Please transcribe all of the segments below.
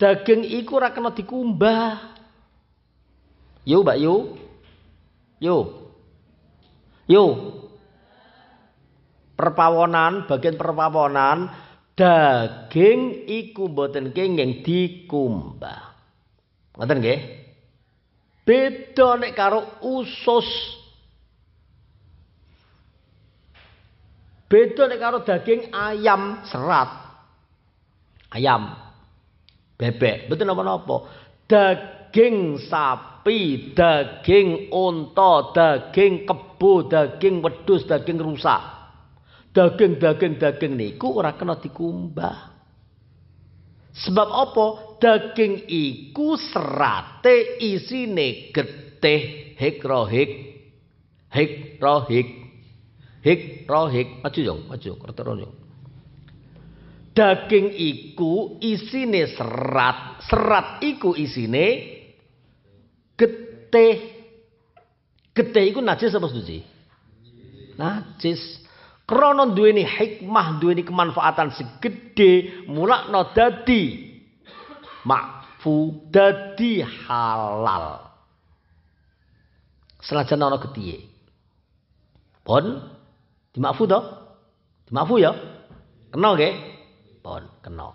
Daging iku ora kena dikumbah. Yo, Mbak Yo. Yo. Yo. Perpawonan, bagian perpawonan daging iku boten kenging dikumbah. Ngoten nggih? Beda nek karo usus. Beda nek karo daging ayam serat. Ayam. bebek, mboten napa apa? Daging sapi, daging unta, daging kebo, daging wedhus, daging rusa. Daging-daging-daging niku ora kena dikumbah. Sebab apa? Daging iku serate isine getih hikrohik. Hikrohik. Hikrohik. Maju yo, maju, kertoro yo. Daging iku isine serat, serat iku isine getih. Getih iku najis apa suci? Najis. dua duweni hikmah, duweni kemanfaatan segede, mulak mulakno dadi makfu dadi halal. Selajan ana ketiye. pon dimakfu to? Dimakfu ya? kenal nggih? kena.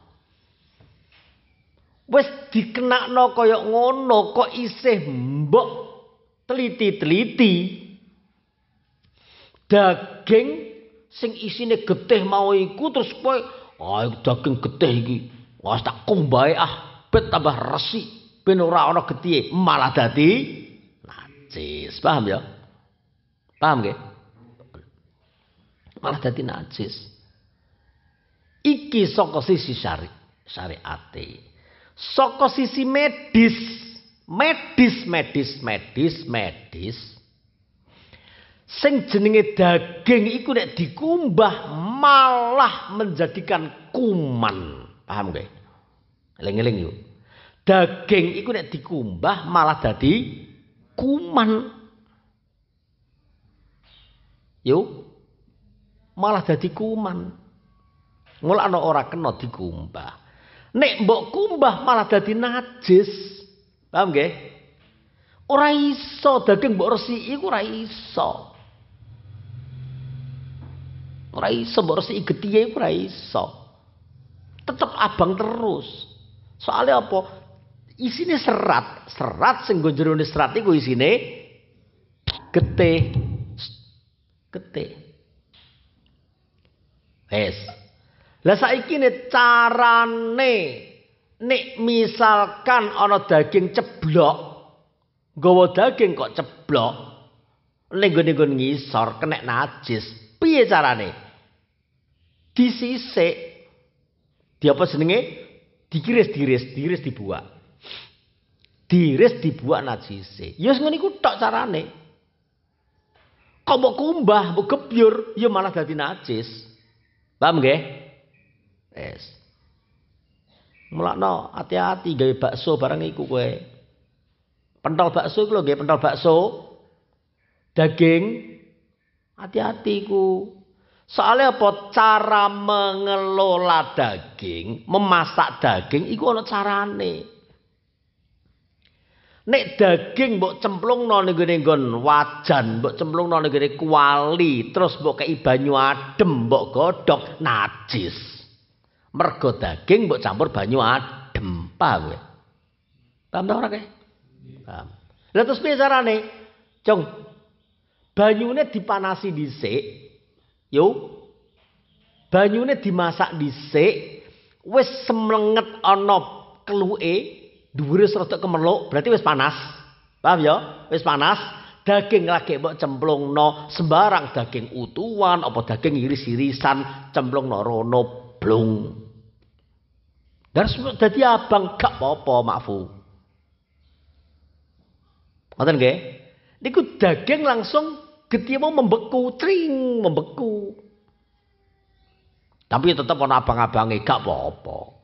Wis dikenakno kaya ngono kok isih mbok teliti-teliti. Daging sing isine getih mau iku terus kowe ah daging getih iki wis tak kumbae ah bet tambah resi ben ora ana getihe malah dadi najis paham ya paham nggih malah dadi najis Iki saka sisi syari, syariate. Saka sisi medis, medis, medis, medis, medis. Sing jenenge daging iku nek dikumbah malah menjadikan kuman. Paham gak? Eling-eling yuk. Daging iku nek dikumbah malah jadi kuman. yuk? Malah jadi kuman. ngulakno ora kena dikumbah. Nek mbok kumbah malah dadi najis. Paham nggih? Ora iso daging mbok resiki ku ora iso. Ora iso mbok resiki getihe ku ora iso. Tetep abang terus. Soalnya apa? Isine serat, serat sing go jero serat iku isine getih. Getih. Wes. Lah saiki ne carane nek misalkan ana daging ceblok nggawa daging kok ceblok ning nggon ngisor kena najis piye carane disisik di apa jenenge dikiris diris diris dibuak diris dibuak najis e ya ngene iku tok carane kok mbok kumbah mbok gebyur ya malah dadi najis paham nggih Es. Mulakno hati-hati gawe bakso bareng iku kowe. Pentol bakso iku lho nggih pentol bakso. Daging hati-hati ku. Soalnya apa cara mengelola daging, memasak daging iku ana carane. Nek daging mbok cemplungno ning gone nggon wajan, mbok cemplungno ning gone kuali, terus mbok kei banyu adem, mbok godhok najis. Mergo daging mbok campur banyu adem pa kowe. Paham ora kowe? Paham. Lah terus piye carane? Cung. Banyune dipanasi dhisik. Yo. Banyune dimasak dhisik. Wis semlenget ana keluke, dhuwure serodok kemeluk, berarti wis panas. Paham ya? Wis panas. Daging lagi mbok cemplungno sembarang daging utuhan apa daging iris-irisan cemplungno rono blung. -no, Dari jadi abang gak apa-apa makfu. Ngoten nggih? Niku daging langsung getih mau membeku, tring membeku. Tapi tetap ana abang-abange gak apa-apa.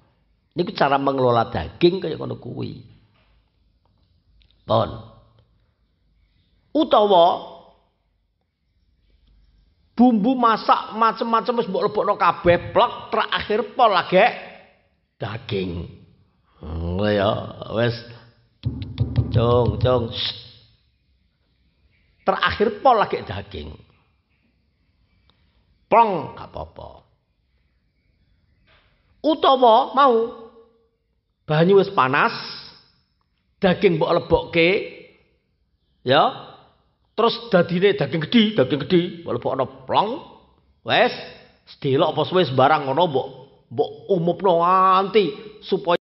Niku cara mengelola daging kaya ngono kuwi. Pon. Utawa bumbu masak macam-macam wis mbok lebokno kabeh plek terakhir pol lagi daging. Ngono ya, wis cung cung. Terakhir pol lagi daging. Pong apa-apa. Utawa mau banyu wis panas, daging mbok lebokke ya. Terus dadine daging gedhi, daging gedhi, walaupun ana plong. Wes, sedelok apa suwe barang, ngono mbok mbok umumno anti, supaya